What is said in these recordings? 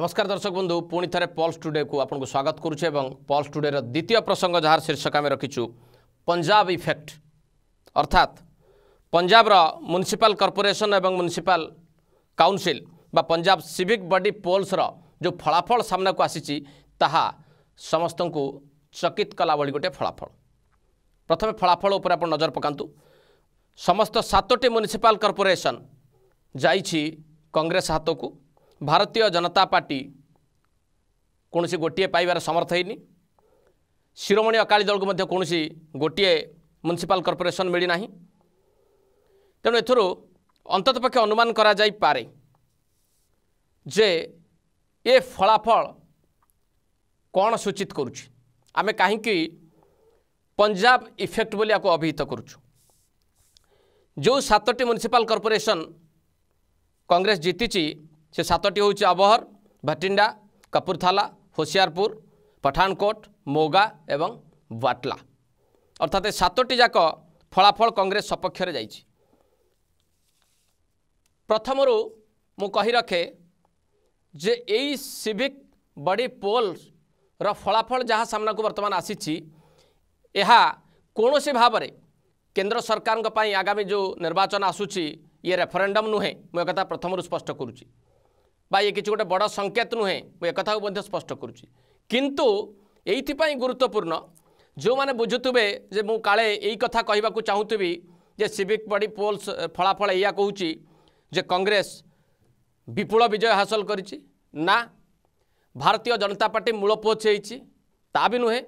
নমস্কার দর্শক বন্ধু পুঁ থে পল্স টুডেকু আপনার স্বাগত করুছে এবং পল্স টুডের দ্বিতীয় প্রসঙ্গ যার শীর্ষক আমি রাখিছু পঞ্জাব ইফেক্ট অর্থাৎ পঞ্জাবর মুনিসিপাল কর্পোরেসন এবং মুনিসিপাল কাউন্সিল বা পঞ্জাব সিভিক বডি পোলসর যে ফলাফল সামনাকু আসিছি তাহা সমস্ত চকিত কলা ভি গোটে ফলাফল প্রথমে ফলাফল উপরে আপনার নজর পকাতু সমস্ত সাতটি মুনিসিপাল কর্পোরেসন যাইছি কংগ্রেস হাতকু ଭାରତୀୟ ଜନତା ପାର୍ଟି କୌଣସି ଗୋଟିଏ ପାଇବାରେ ସମର୍ଥ ହେଇନି ଶିରୋମଣି ଅକାଳୀ ଦଳକୁ ମଧ୍ୟ କୌଣସି ଗୋଟିଏ ମ୍ୟୁନିସିପାଲ କର୍ପୋରେସନ୍ ମିଳିନାହିଁ ତେଣୁ ଏଥିରୁ ଅନ୍ତତପକ୍ଷେ ଅନୁମାନ କରାଯାଇପାରେ ଯେ ଏ ଫଳାଫଳ କ'ଣ ସୂଚିତ କରୁଛି ଆମେ କାହିଁକି ପଞ୍ଜାବ ଇଫେକ୍ଟ ବୋଲି ଆକୁ ଅଭିହିତ କରୁଛୁ ଯେଉଁ ସାତଟି ମ୍ୟୁନିସିପାଲ କର୍ପୋରେସନ୍ କଂଗ୍ରେସ ଜିତିଛି ସେ ସାତଟି ହେଉଛି ଅବହର ଭଟିଣ୍ଡା କପୁରଥାଲା ହୋସିଆରପୁର ପଠାନକୋଟ ମୋଗା ଏବଂ ବାଟଲା ଅର୍ଥାତ୍ ଏ ସାତଟି ଯାକ ଫଳାଫଳ କଂଗ୍ରେସ ସପକ୍ଷରେ ଯାଇଛି ପ୍ରଥମରୁ ମୁଁ କହିରଖେ ଯେ ଏଇ ସିଭିକ୍ ବଡ଼ି ପୋଲ୍ର ଫଳାଫଳ ଯାହା ସାମ୍ନାକୁ ବର୍ତ୍ତମାନ ଆସିଛି ଏହା କୌଣସି ଭାବରେ କେନ୍ଦ୍ର ସରକାରଙ୍କ ପାଇଁ ଆଗାମୀ ଯେଉଁ ନିର୍ବାଚନ ଆସୁଛି ଇଏ ରେଫରେଣ୍ଡମ୍ ନୁହେଁ ମୁଁ ଏକଥା ପ୍ରଥମରୁ ସ୍ପଷ୍ଟ କରୁଛି বা ଇଏ କିଛି ଗୋଟେ ବଡ଼ ସଂକେତ ନୁହେଁ ମୁଁ ଏକଥାକୁ ମଧ୍ୟ ସ୍ପଷ୍ଟ କରୁଛି କିନ୍ତୁ ଏଇଥିପାଇଁ ଗୁରୁତ୍ୱପୂର୍ଣ୍ଣ ଯେଉଁମାନେ ବୁଝୁଥିବେ ଯେ ମୁଁ କାଳେ ଏଇ କଥା କହିବାକୁ ଚାହୁଁଥିବି ଯେ ସିଭିକ୍ ବଡ଼ି ପୋଲ୍ସ ଫଳାଫଳ ଏଇଆ କହୁଛି ଯେ କଂଗ୍ରେସ ବିପୁଳ ବିଜୟ ହାସଲ କରିଛି ନା ଭାରତୀୟ ଜନତା ପାର୍ଟି ମୂଳପୋଛ ହେଇଛି ତା ବି ନୁହେଁ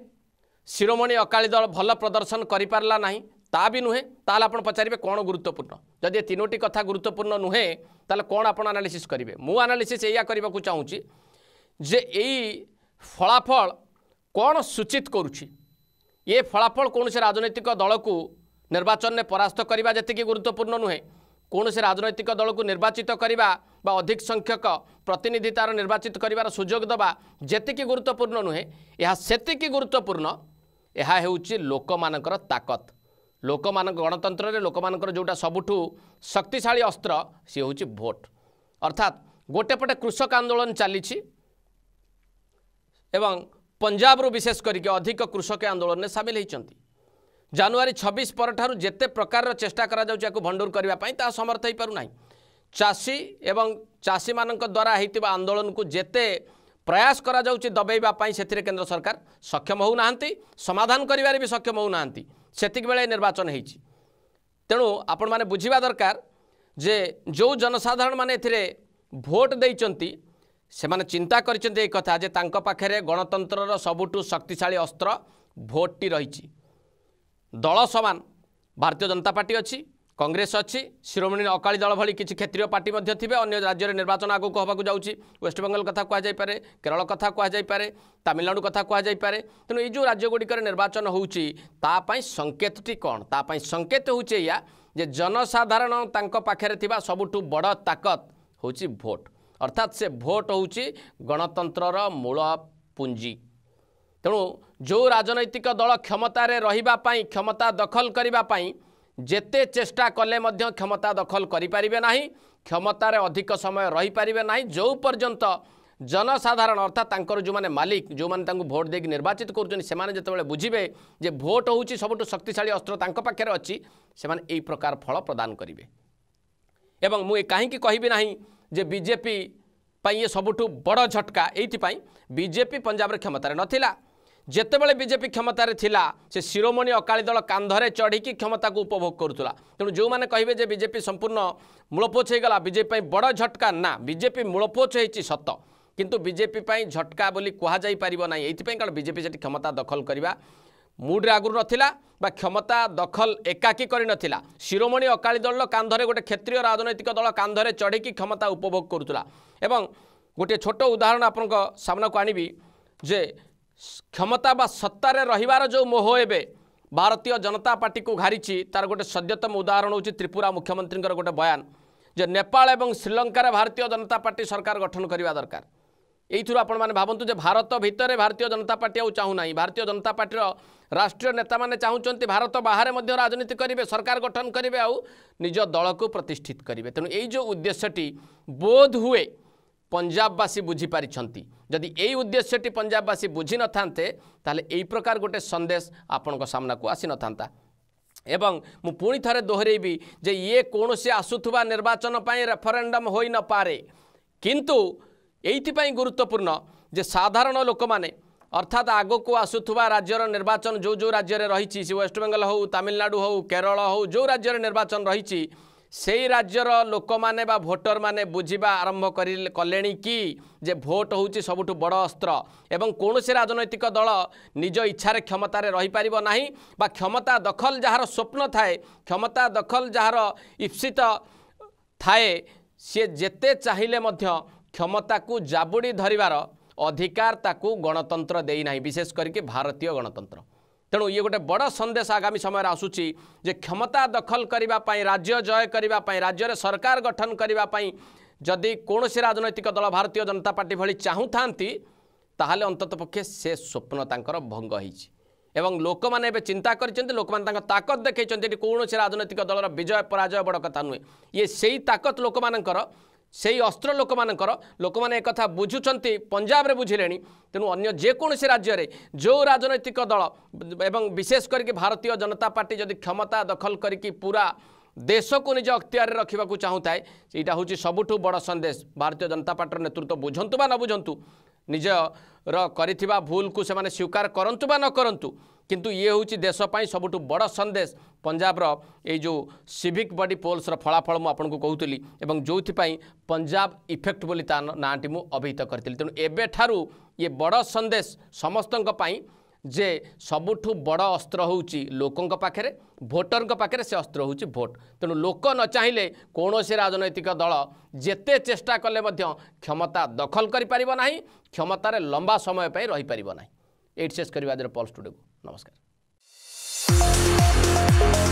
ଶିରୋମଣି ଅକାଳୀ ଦଳ ଭଲ ପ୍ରଦର୍ଶନ କରିପାରିଲା ନାହିଁ ତା ବି ନୁହେଁ ତାହେଲେ ଆପଣ ପଚାରିବେ କ'ଣ ଗୁରୁତ୍ୱପୂର୍ଣ୍ଣ ଯଦି ଏ ତିନୋଟି କଥା ଗୁରୁତ୍ୱପୂର୍ଣ୍ଣ ନୁହେଁ ତାହେଲେ କ'ଣ ଆପଣ ଆନାଲିସିସ୍ କରିବେ ମୁଁ ଆନାଲିସିସ୍ ଏଇଆ କରିବାକୁ ଚାହୁଁଛି ଯେ ଏଇ ଫଳାଫଳ କ'ଣ ସୂଚିତ କରୁଛି ଏ ଫଳାଫଳ କୌଣସି ରାଜନୈତିକ ଦଳକୁ ନିର୍ବାଚନରେ ପରାସ୍ତ କରିବା ଯେତିକି ଗୁରୁତ୍ୱପୂର୍ଣ୍ଣ ନୁହେଁ କୌଣସି ରାଜନୈତିକ ଦଳକୁ ନିର୍ବାଚିତ କରିବା ବା ଅଧିକ ସଂଖ୍ୟକ ପ୍ରତିନିଧି ତା'ର ନିର୍ବାଚିତ କରିବାର ସୁଯୋଗ ଦେବା ଯେତିକି ଗୁରୁତ୍ୱପୂର୍ଣ୍ଣ ନୁହେଁ ଏହା ସେତିକି ଗୁରୁତ୍ୱପୂର୍ଣ୍ଣ ଏହା ହେଉଛି ଲୋକମାନଙ୍କର ତାକତ ଲୋକମାନଙ୍କ ଗଣତନ୍ତ୍ରରେ ଲୋକମାନଙ୍କର ଯେଉଁଟା ସବୁଠୁ ଶକ୍ତିଶାଳୀ ଅସ୍ତ୍ର ସିଏ ହେଉଛି ଭୋଟ୍ ଅର୍ଥାତ୍ ଗୋଟେ ପଟେ କୃଷକ ଆନ୍ଦୋଳନ ଚାଲିଛି ଏବଂ ପଞ୍ଜାବରୁ ବିଶେଷ କରିକି ଅଧିକ କୃଷକ ଆନ୍ଦୋଳନରେ ସାମିଲ ହୋଇଛନ୍ତି ଜାନୁଆରୀ ଛବିଶ ପରଠାରୁ ଯେତେ ପ୍ରକାରର ଚେଷ୍ଟା କରାଯାଉଛି ଏହାକୁ ଭଣ୍ଡୁର କରିବା ପାଇଁ ତାହା ସମର୍ଥ ହୋଇପାରୁନାହିଁ ଚାଷୀ ଏବଂ ଚାଷୀମାନଙ୍କ ଦ୍ୱାରା ହୋଇଥିବା ଆନ୍ଦୋଳନକୁ ଯେତେ ପ୍ରୟାସ କରାଯାଉଛି ଦବେଇବା ପାଇଁ ସେଥିରେ କେନ୍ଦ୍ର ସରକାର ସକ୍ଷମ ହେଉନାହାନ୍ତି ସମାଧାନ କରିବାରେ ବି ସକ୍ଷମ ହେଉନାହାନ୍ତି ସେତିକି ବେଳେ ନିର୍ବାଚନ ହେଇଛି ତେଣୁ ଆପଣମାନେ ବୁଝିବା ଦରକାର ଯେ ଯେଉଁ ଜନସାଧାରଣମାନେ ଏଥିରେ ଭୋଟ୍ ଦେଇଛନ୍ତି ସେମାନେ ଚିନ୍ତା କରିଛନ୍ତି ଏ କଥା ଯେ ତାଙ୍କ ପାଖରେ ଗଣତନ୍ତ୍ରର ସବୁଠୁ ଶକ୍ତିଶାଳୀ ଅସ୍ତ୍ର ଭୋଟ୍ଟି ରହିଛି ଦଳ ସମାନ ଭାରତୀୟ ଜନତା ପାର୍ଟି ଅଛି କଂଗ୍ରେସ ଅଛି ଶିରୋମଣି ଅକାଳୀ ଦଳ ଭଳି କିଛି କ୍ଷେତ୍ରୀୟ ପାର୍ଟି ମଧ୍ୟ ଥିବେ ଅନ୍ୟ ରାଜ୍ୟରେ ନିର୍ବାଚନ ଆଗକୁ ହେବାକୁ ଯାଉଛି ୱେଷ୍ଟବେଙ୍ଗଲ କଥା କୁହାଯାଇପାରେ କେରଳ କଥା କୁହାଯାଇପାରେ ତାମିଲନାଡ଼ୁ କଥା କୁହାଯାଇପାରେ ତେଣୁ ଏଇ ଯେଉଁ ରାଜ୍ୟଗୁଡ଼ିକରେ ନିର୍ବାଚନ ହେଉଛି ତା ପାଇଁ ସଙ୍କେତଟି କ'ଣ ତା ପାଇଁ ସଙ୍କେତ ହେଉଛି ଏଇଆ ଯେ ଜନସାଧାରଣ ତାଙ୍କ ପାଖରେ ଥିବା ସବୁଠୁ ବଡ଼ ତାକତ ହେଉଛି ଭୋଟ ଅର୍ଥାତ୍ ସେ ଭୋଟ ହେଉଛି ଗଣତନ୍ତ୍ରର ମୂଳ ପୁଞ୍ଜି ତେଣୁ ଯେଉଁ ରାଜନୈତିକ ଦଳ କ୍ଷମତାରେ ରହିବା ପାଇଁ କ୍ଷମତା ଦଖଲ କରିବା ପାଇଁ ଯେତେ ଚେଷ୍ଟା କଲେ ମଧ୍ୟ କ୍ଷମତା ଦଖଲ କରିପାରିବେ ନାହିଁ କ୍ଷମତାରେ ଅଧିକ ସମୟ ରହିପାରିବେ ନାହିଁ ଯେଉଁ ପର୍ଯ୍ୟନ୍ତ ଜନସାଧାରଣ ଅର୍ଥାତ୍ ତାଙ୍କର ଯେଉଁମାନେ ମାଲିକ ଯେଉଁମାନେ ତାଙ୍କୁ ଭୋଟ୍ ଦେଇକି ନିର୍ବାଚିତ କରୁଛନ୍ତି ସେମାନେ ଯେତେବେଳେ ବୁଝିବେ ଯେ ଭୋଟ୍ ହେଉଛି ସବୁଠୁ ଶକ୍ତିଶାଳୀ ଅସ୍ତ୍ର ତାଙ୍କ ପାଖରେ ଅଛି ସେମାନେ ଏହି ପ୍ରକାର ଫଳ ପ୍ରଦାନ କରିବେ ଏବଂ ମୁଁ ଏ କାହିଁକି କହିବି ନାହିଁ ଯେ ବିଜେପି ପାଇଁ ଏ ସବୁଠୁ ବଡ଼ ଝଟକା ଏଇଥିପାଇଁ ବିଜେପି ପଞ୍ଜାବରେ କ୍ଷମତାରେ ନଥିଲା যেতবে বিজেপি ক্ষমতার লা সে শিরোমণি অকালী দল কান্ধরে চড়িকি ক্ষমতা উপভোগ করুলা তেমন যে কে যে বিজেপি সম্পূর্ণ মূলপোচ হয়ে গলা বিজেপি বড় ঝটকা না বিজেপি মূলপোচ হয়েছি সত কিন্তু বিজেপি ঝটকা বলে কুহযাই পাব না এইপাই কারণ বিজেপি সেটি ক্ষমতা দখল করা মুড্রে আগু নথিলা বা ক্ষমতা দখল একাকি করে নথিলা শিরোমণি অকালী দল কান্ধরে গোটে ক্ষেত্রীয় রাজনৈতিক দল কান্ধরে চড়িকি ক্ষমতা উপভোগ করুলা এবং গোটিয়ে ছোট উদাহরণ আপনার সামনাকু আনবি যে କ୍ଷମତା ବା ସତ୍ତାରେ ରହିବାର ଯେଉଁ ମୋହ ଏବେ ଭାରତୀୟ ଜନତା ପାର୍ଟିକୁ ଘାରିଛି ତା'ର ଗୋଟେ ସଦ୍ୟତମ ଉଦାହରଣ ହେଉଛି ତ୍ରିପୁରା ମୁଖ୍ୟମନ୍ତ୍ରୀଙ୍କର ଗୋଟେ ବୟାନ ଯେ ନେପାଳ ଏବଂ ଶ୍ରୀଲଙ୍କାରେ ଭାରତୀୟ ଜନତା ପାର୍ଟି ସରକାର ଗଠନ କରିବା ଦରକାର ଏଇଥିରୁ ଆପଣମାନେ ଭାବନ୍ତୁ ଯେ ଭାରତ ଭିତରେ ଭାରତୀୟ ଜନତା ପାର୍ଟି ଆଉ ଚାହୁଁନାହିଁ ଭାରତୀୟ ଜନତା ପାର୍ଟିର ରାଷ୍ଟ୍ରୀୟ ନେତାମାନେ ଚାହୁଁଛନ୍ତି ଭାରତ ବାହାରେ ମଧ୍ୟ ରାଜନୀତି କରିବେ ସରକାର ଗଠନ କରିବେ ଆଉ ନିଜ ଦଳକୁ ପ୍ରତିଷ୍ଠିତ କରିବେ ତେଣୁ ଏଇ ଯେଉଁ ଉଦ୍ଦେଶ୍ୟଟି ବୋଧ ହୁଏ ପଞ୍ଜାବବାସୀ ବୁଝିପାରିଛନ୍ତି ଯଦି ଏଇ ଉଦ୍ଦେଶ୍ୟଟି ପଞ୍ଜାବବାସୀ ବୁଝିନଥାନ୍ତେ ତାହେଲେ ଏହି ପ୍ରକାର ଗୋଟେ ସନ୍ଦେଶ ଆପଣଙ୍କ ସାମ୍ନାକୁ ଆସିନଥାନ୍ତା ଏବଂ ମୁଁ ପୁଣି ଥରେ ଦୋହରାଇବି ଯେ ଇଏ କୌଣସି ଆସୁଥିବା ନିର୍ବାଚନ ପାଇଁ ରେଫରେଣ୍ଡମ୍ ହୋଇନପାରେ କିନ୍ତୁ ଏଇଥିପାଇଁ ଗୁରୁତ୍ୱପୂର୍ଣ୍ଣ ଯେ ସାଧାରଣ ଲୋକମାନେ ଅର୍ଥାତ୍ ଆଗକୁ ଆସୁଥିବା ରାଜ୍ୟର ନିର୍ବାଚନ ଯେଉଁ ଯେଉଁ ରାଜ୍ୟରେ ରହିଛି ସେ ୱେଷ୍ଟବେଙ୍ଗଲ ହଉ ତାମିଲନାଡ଼ୁ ହଉ କେରଳ ହଉ ଯେଉଁ ରାଜ୍ୟରେ ନିର୍ବାଚନ ରହିଛି সেই রাজ্যর লোক মানে বা ভোটর মানে বুঝবা আরম্ভ কলে কি যে ভোট হচ্ছে সবুঠ বড় অস্ত্র এবং কৌশি রাজনৈতিক দল নিজ ইচ্ছার ক্ষমতার রইপার না বা ক্ষমতা দখল যাহার স্বপ্ন থাকে ক্ষমতা দখল যাহার ইপ্সিত থাকে সি যেতে চাইলে ক্ষমতাকু জাবুড়ি ধরবার অধিকার তাকু গণতন্ত্র দেই না বিশেষ করি ভারতীয় গণতন্ত্র ତେଣୁ ଇଏ ଗୋଟେ ବଡ଼ ସନ୍ଦେଶ ଆଗାମୀ ସମୟରେ ଆସୁଛି ଯେ କ୍ଷମତା ଦଖଲ କରିବା ପାଇଁ ରାଜ୍ୟ ଜୟ କରିବା ପାଇଁ ରାଜ୍ୟରେ ସରକାର ଗଠନ କରିବା ପାଇଁ ଯଦି କୌଣସି ରାଜନୈତିକ ଦଳ ଭାରତୀୟ ଜନତା ପାର୍ଟି ଭଳି ଚାହୁଁଥାନ୍ତି ତାହେଲେ ଅନ୍ତତଃ ପକ୍ଷେ ସେ ସ୍ୱପ୍ନ ତାଙ୍କର ଭଙ୍ଗ ହୋଇଛି ଏବଂ ଲୋକମାନେ ଏବେ ଚିନ୍ତା କରିଛନ୍ତି ଲୋକମାନେ ତାଙ୍କ ତାକତ ଦେଖାଇଛନ୍ତି ଏଠି କୌଣସି ରାଜନୈତିକ ଦଳର ବିଜୟ ପରାଜୟ ବଡ଼ କଥା ନୁହେଁ ଇଏ ସେଇ ତାକତ ଲୋକମାନଙ୍କର ସେଇ ଅସ୍ତ୍ର ଲୋକମାନଙ୍କର ଲୋକମାନେ ଏକଥା ବୁଝୁଛନ୍ତି ପଞ୍ଜାବରେ ବୁଝିଲେଣି ତେଣୁ ଅନ୍ୟ ଯେକୌଣସି ରାଜ୍ୟରେ ଯେଉଁ ରାଜନୈତିକ ଦଳ ଏବଂ ବିଶେଷ କରିକି ଭାରତୀୟ ଜନତା ପାର୍ଟି ଯଦି କ୍ଷମତା ଦଖଲ କରିକି ପୁରା দেশকু নিজ অক্তিয়ারে রক্ষা চাহুথায় এইটা হচ্ছে সবুঠু বড় সন্দেশ ভারতীয় জনতা পার্টির নেতৃত্ব বুঝন্তু বা ন বুঝন্তু ନିଜର କରିଥିବା ଭୁଲକୁ ସେମାନେ ସ୍ୱୀକାର କରନ୍ତୁ ବା ନ କରନ୍ତୁ କିନ୍ତୁ ଇଏ ହେଉଛି ଦେଶ ପାଇଁ ସବୁଠୁ ବଡ଼ ସନ୍ଦେଶ ପଞ୍ଜାବର ଏଇ ଯେଉଁ ସିଭିକ୍ ବଡି ପୋଲ୍ସର ଫଳାଫଳ ମୁଁ ଆପଣଙ୍କୁ କହୁଥିଲି ଏବଂ ଯେଉଁଥିପାଇଁ ପଞ୍ଜାବ ଇଫେକ୍ଟ ବୋଲି ତା ନାଁଟି ମୁଁ ଅଭିହିତ କରିଥିଲି ତେଣୁ ଏବେଠାରୁ ଇଏ ବଡ଼ ସନ୍ଦେଶ ସମସ୍ତଙ୍କ ପାଇଁ ଯେ ସବୁଠୁ ବଡ଼ ଅସ୍ତ୍ର ହେଉଛି ଲୋକଙ୍କ ପାଖରେ ଭୋଟରଙ୍କ ପାଖରେ ସେ ଅସ୍ତ୍ର ହେଉଛି ଭୋଟ ତେଣୁ ଲୋକ ନ ଚାହିଁଲେ କୌଣସି ରାଜନୈତିକ ଦଳ ଯେତେ ଚେଷ୍ଟା କଲେ ମଧ୍ୟ କ୍ଷମତା ଦଖଲ କରିପାରିବ ନାହିଁ କ୍ଷମତାରେ ଲମ୍ବା ସମୟ ପାଇଁ ରହିପାରିବ ନାହିଁ ଏଇଠି ଶେଷ କରିବା ଆଜିର ପଲ୍ ଷ୍ଟୁଡ଼ିଓକୁ ନମସ୍କାର